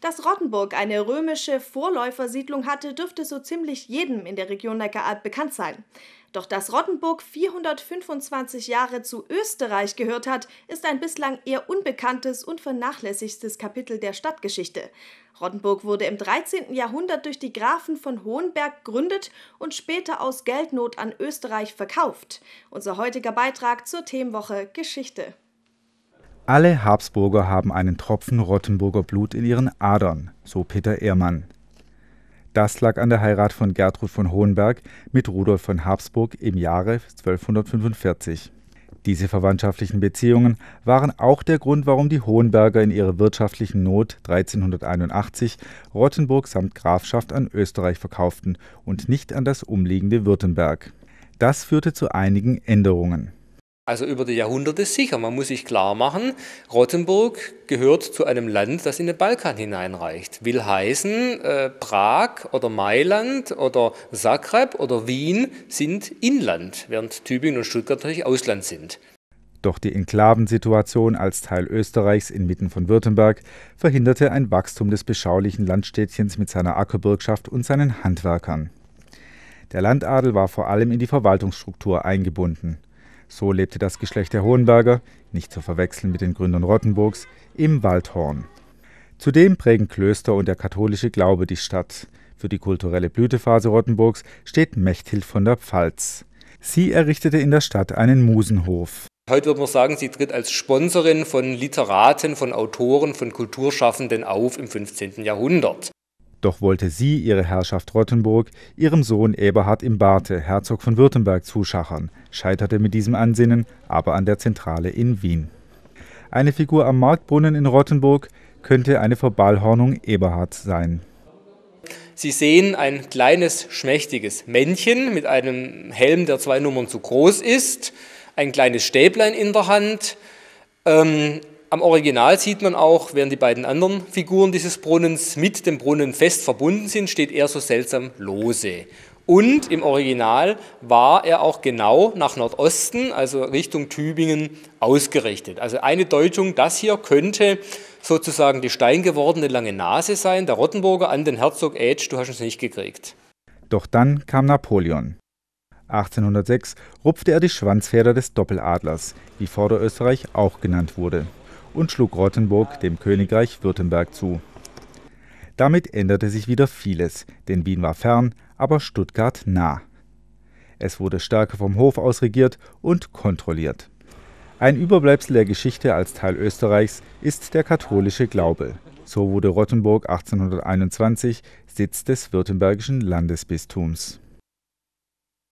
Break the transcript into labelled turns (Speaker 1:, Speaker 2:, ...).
Speaker 1: Dass Rottenburg eine römische Vorläufersiedlung hatte, dürfte so ziemlich jedem in der Region Neckaralb bekannt sein. Doch dass Rottenburg 425 Jahre zu Österreich gehört hat, ist ein bislang eher unbekanntes und vernachlässigstes Kapitel der Stadtgeschichte. Rottenburg wurde im 13. Jahrhundert durch die Grafen von Hohenberg gegründet und später aus Geldnot an Österreich verkauft. Unser heutiger Beitrag zur Themenwoche Geschichte.
Speaker 2: Alle Habsburger haben einen Tropfen Rottenburger Blut in ihren Adern, so Peter Ehrmann. Das lag an der Heirat von Gertrud von Hohenberg mit Rudolf von Habsburg im Jahre 1245. Diese verwandtschaftlichen Beziehungen waren auch der Grund, warum die Hohenberger in ihrer wirtschaftlichen Not 1381 Rottenburg samt Grafschaft an Österreich verkauften und nicht an das umliegende Württemberg. Das führte zu einigen Änderungen.
Speaker 3: Also über die Jahrhunderte sicher. Man muss sich klar machen, Rottenburg gehört zu einem Land, das in den Balkan hineinreicht. Will heißen, äh, Prag oder Mailand oder Zagreb oder Wien sind Inland, während Tübingen und Stuttgart natürlich Ausland sind.
Speaker 2: Doch die Enklavensituation als Teil Österreichs inmitten von Württemberg verhinderte ein Wachstum des beschaulichen Landstädtchens mit seiner Ackerbürgschaft und seinen Handwerkern. Der Landadel war vor allem in die Verwaltungsstruktur eingebunden. So lebte das Geschlecht der Hohenberger, nicht zu verwechseln mit den Gründern Rottenburgs, im Waldhorn. Zudem prägen Klöster und der katholische Glaube die Stadt. Für die kulturelle Blütephase Rottenburgs steht Mechthild von der Pfalz. Sie errichtete in der Stadt einen Musenhof.
Speaker 3: Heute würde man sagen, sie tritt als Sponsorin von Literaten, von Autoren, von Kulturschaffenden auf im 15. Jahrhundert.
Speaker 2: Doch wollte sie ihre Herrschaft Rottenburg ihrem Sohn Eberhard im Barte, Herzog von Württemberg, zuschachern scheiterte mit diesem Ansinnen aber an der Zentrale in Wien. Eine Figur am Marktbrunnen in Rottenburg könnte eine Verballhornung Eberhards sein.
Speaker 3: Sie sehen ein kleines, schmächtiges Männchen mit einem Helm, der zwei Nummern zu groß ist, ein kleines Stäblein in der Hand. Ähm, am Original sieht man auch, während die beiden anderen Figuren dieses Brunnens mit dem Brunnen fest verbunden sind, steht er so seltsam lose. Und im Original war er auch genau nach Nordosten, also Richtung Tübingen, ausgerichtet. Also eine Deutung, das hier könnte sozusagen die steingewordene lange Nase sein, der Rottenburger an den Herzog Edge, du hast es nicht gekriegt.
Speaker 2: Doch dann kam Napoleon. 1806 rupfte er die Schwanzfeder des Doppeladlers, wie Vorderösterreich auch genannt wurde, und schlug Rottenburg dem Königreich Württemberg zu. Damit änderte sich wieder vieles, denn Wien war fern, aber Stuttgart nah. Es wurde stärker vom Hof aus regiert und kontrolliert. Ein Überbleibsel der Geschichte als Teil Österreichs ist der katholische Glaube. So wurde Rottenburg 1821 Sitz des württembergischen Landesbistums.